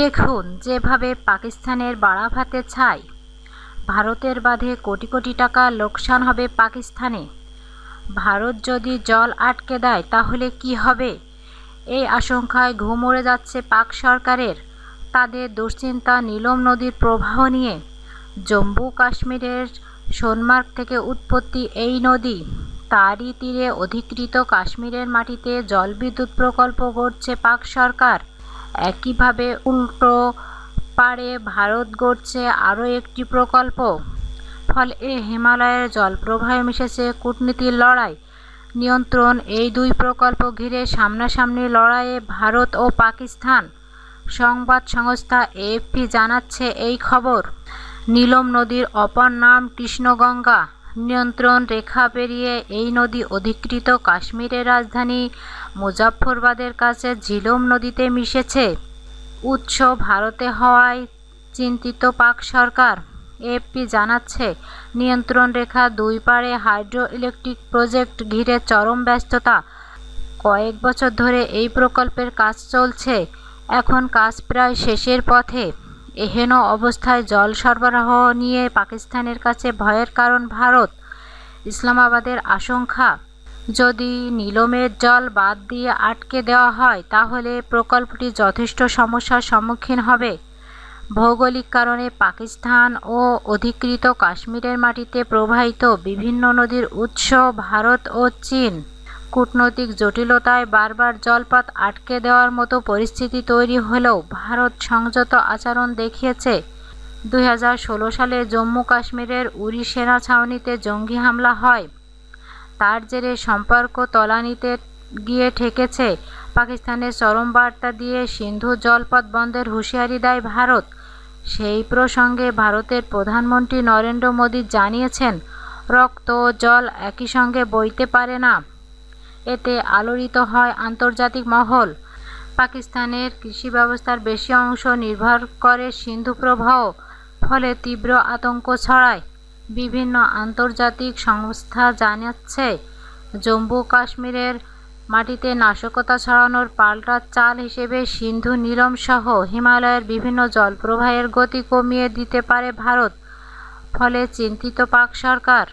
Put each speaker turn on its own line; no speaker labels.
দেখুন যেভাবে পাকিস্তানের বাড়া ভাতে ছাই ভারতের বাঁধে কোটি কোটি টাকা লোকসান হবে পাকিস্তানে ভারত যদি জল আটকে দেয় তাহলে কি হবে এই আশঙ্কায় ঘুমড়ে যাচ্ছে পাক সরকারের তাদের দুশ্চিন্তা নীলম নদীর প্রবাহ নিয়ে জম্মু কাশ্মীরের সোনমার্গ থেকে উৎপত্তি এই নদী তারই তীরে অধিকৃত কাশ্মীরের মাটিতে জলবিদ্যুৎ প্রকল্প গড়ছে পাক সরকার একইভাবে উল্টো পারে ভারত গড়ছে আরও একটি প্রকল্প ফলে হিমালয়ের জলপ্রবাহে মিশেছে কূটনীতির লড়াই নিয়ন্ত্রণ এই দুই প্রকল্প ঘিরে সামনাসামনি লড়াইয়ে ভারত ও পাকিস্তান সংবাদ সংস্থা এএফপি জানাচ্ছে এই খবর নীলম নদীর অপর নাম কৃষ্ণগঙ্গা নিয়ন্ত্রণ রেখা পেরিয়ে এই নদী অধিকৃত কাশ্মীরের রাজধানী মুজাফরবাদের কাছে ঝিলম নদীতে মিশেছে উৎস ভারতে হওয়ায় চিন্তিত পাক সরকার এফপি জানাচ্ছে নিয়ন্ত্রণ রেখা দুই পারে হাইড্রো ইলেকট্রিক প্রজেক্ট ঘিরে চরম ব্যস্ততা কয়েক বছর ধরে এই প্রকল্পের কাজ চলছে এখন কাজ প্রায় শেষের পথে এহেন অবস্থায় জল সরবরাহ নিয়ে পাকিস্তানের কাছে ভয়ের কারণ ভারত ইসলামাবাদের আশঙ্কা যদি নিলমের জল বাদ দিয়ে আটকে দেওয়া হয় তাহলে প্রকল্পটি যথেষ্ট সমস্যার সম্মুখীন হবে ভৌগোলিক কারণে পাকিস্তান ও অধিকৃত কাশ্মীরের মাটিতে প্রবাহিত বিভিন্ন নদীর উৎস ভারত ও চীন কূটনৈতিক জটিলতায় বারবার জলপাত আটকে দেওয়ার মতো পরিস্থিতি তৈরি হলেও ভারত সংযত আচরণ দেখিয়েছে দুই সালে জম্মু কাশ্মীরের উরি সেনা ছাউনিতে জঙ্গি হামলা হয় তার জেরে সম্পর্ক তলানিতে গিয়ে ঠেকেছে পাকিস্তানের চরম বার্তা দিয়ে সিন্ধু জলপথ বন্ধের হুঁশিয়ারি দেয় ভারত সেই প্রসঙ্গে ভারতের প্রধানমন্ত্রী নরেন্দ্র মোদী জানিয়েছেন রক্ত জল একই সঙ্গে বইতে পারে না এতে আলোড়িত হয় আন্তর্জাতিক মহল পাকিস্তানের কৃষি ব্যবস্থার বেশি অংশ নির্ভর করে সিন্ধু প্রবাহ ফলে তীব্র আতঙ্ক ছড়ায় বিভিন্ন আন্তর্জাতিক সংস্থা জানাচ্ছে জম্মু কাশ্মীরের মাটিতে নাশকতা ছড়ানোর পাল্টা চাল হিসেবে সিন্ধু নীলম সহ হিমালয়ের বিভিন্ন জলপ্রবাহের গতি কমিয়ে দিতে পারে ভারত ফলে চিন্তিত পাক সরকার